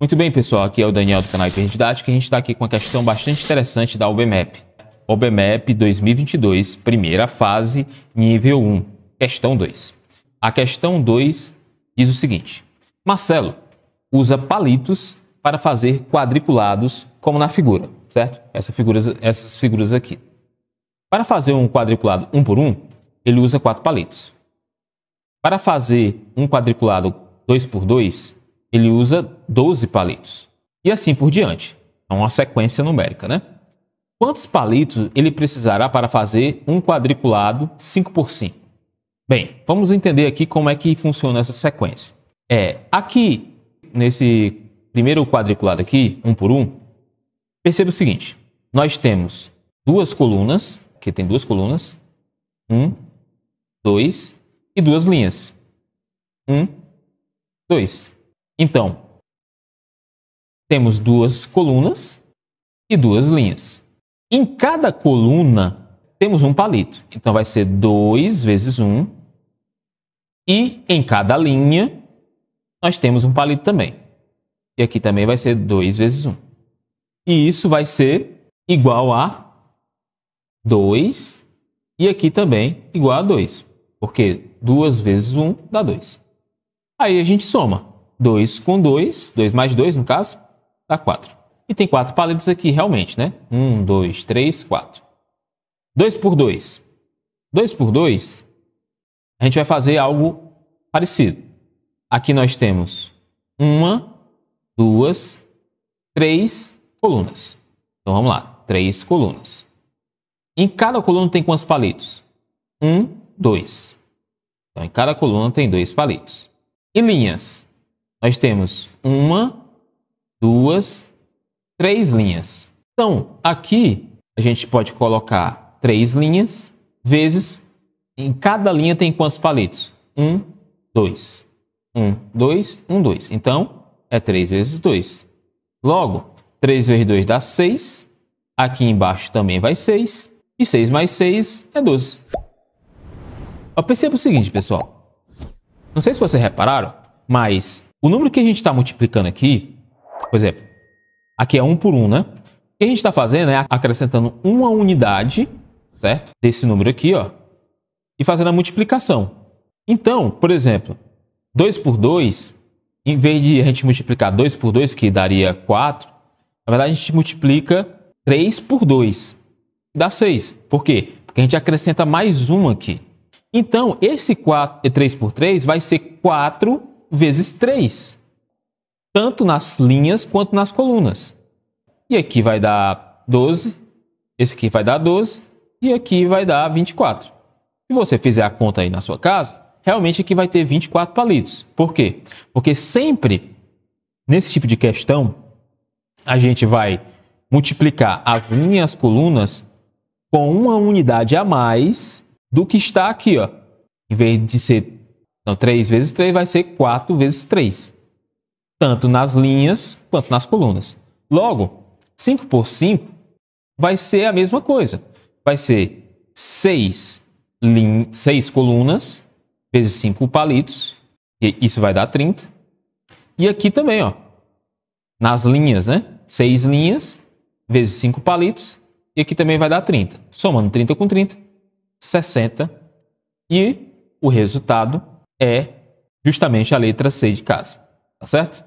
Muito bem, pessoal, aqui é o Daniel do canal Hiperdidática que a gente está aqui com uma questão bastante interessante da OBMEP. OBMEP 2022, primeira fase, nível 1, questão 2. A questão 2 diz o seguinte: Marcelo usa palitos para fazer quadriculados, como na figura, certo? Essa figura, essas figuras aqui. Para fazer um quadriculado um por um, ele usa quatro palitos. Para fazer um quadriculado dois por dois ele usa 12 palitos. E assim por diante. É uma sequência numérica, né? Quantos palitos ele precisará para fazer um quadriculado 5 por 5? Bem, vamos entender aqui como é que funciona essa sequência. É, aqui, nesse primeiro quadriculado aqui, um por um, perceba o seguinte. Nós temos duas colunas, que tem duas colunas, um, dois, e duas linhas. Um, dois. Então, temos duas colunas e duas linhas. Em cada coluna temos um palito. Então vai ser 2 vezes 1. Um, e em cada linha nós temos um palito também. E aqui também vai ser 2 vezes 1. Um. E isso vai ser igual a 2 e aqui também igual a 2. Porque 2 vezes 1 um dá 2. Aí a gente soma. 2 com 2, 2 mais 2 no caso, dá 4. E tem 4 palitos aqui realmente, né? 1, 2, 3, 4. 2 por 2. 2 por 2, a gente vai fazer algo parecido. Aqui nós temos 1, 2, 3 colunas. Então vamos lá, 3 colunas. Em cada coluna tem quantos palitos? Um, 2. Então em cada coluna tem 2 palitos. E linhas? nós temos uma, duas, três linhas. Então, aqui a gente pode colocar três linhas vezes em cada linha tem quantos palitos? Um, dois. Um, dois, um, dois. Então, é três vezes dois. Logo, três vezes dois dá seis. Aqui embaixo também vai seis. E seis mais seis é doze. Perceba o seguinte, pessoal. Não sei se vocês repararam, mas o número que a gente está multiplicando aqui, por exemplo, aqui é 1 por 1, né? O que a gente está fazendo é acrescentando uma unidade, certo? Desse número aqui, ó, e fazendo a multiplicação. Então, por exemplo, 2 por 2, em vez de a gente multiplicar 2 por 2, que daria 4, na verdade a gente multiplica 3 por 2, que dá 6. Por quê? Porque a gente acrescenta mais 1 aqui. Então, esse 4, 3 por 3 vai ser 4 vezes 3, tanto nas linhas quanto nas colunas. E aqui vai dar 12, esse aqui vai dar 12 e aqui vai dar 24. Se você fizer a conta aí na sua casa, realmente aqui vai ter 24 palitos. Por quê? Porque sempre nesse tipo de questão a gente vai multiplicar as linhas colunas com uma unidade a mais do que está aqui, ó. Em vez de ser então, 3 vezes 3 vai ser 4 vezes 3, tanto nas linhas quanto nas colunas. Logo, 5 por 5 vai ser a mesma coisa. Vai ser 6, 6 colunas vezes 5 palitos, e isso vai dar 30. E aqui também, ó, nas linhas, né? 6 linhas vezes 5 palitos, e aqui também vai dar 30. Somando 30 com 30, 60. E o resultado é justamente a letra C de casa. Tá certo?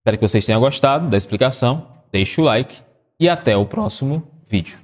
Espero que vocês tenham gostado da explicação. Deixe o like e até o próximo vídeo.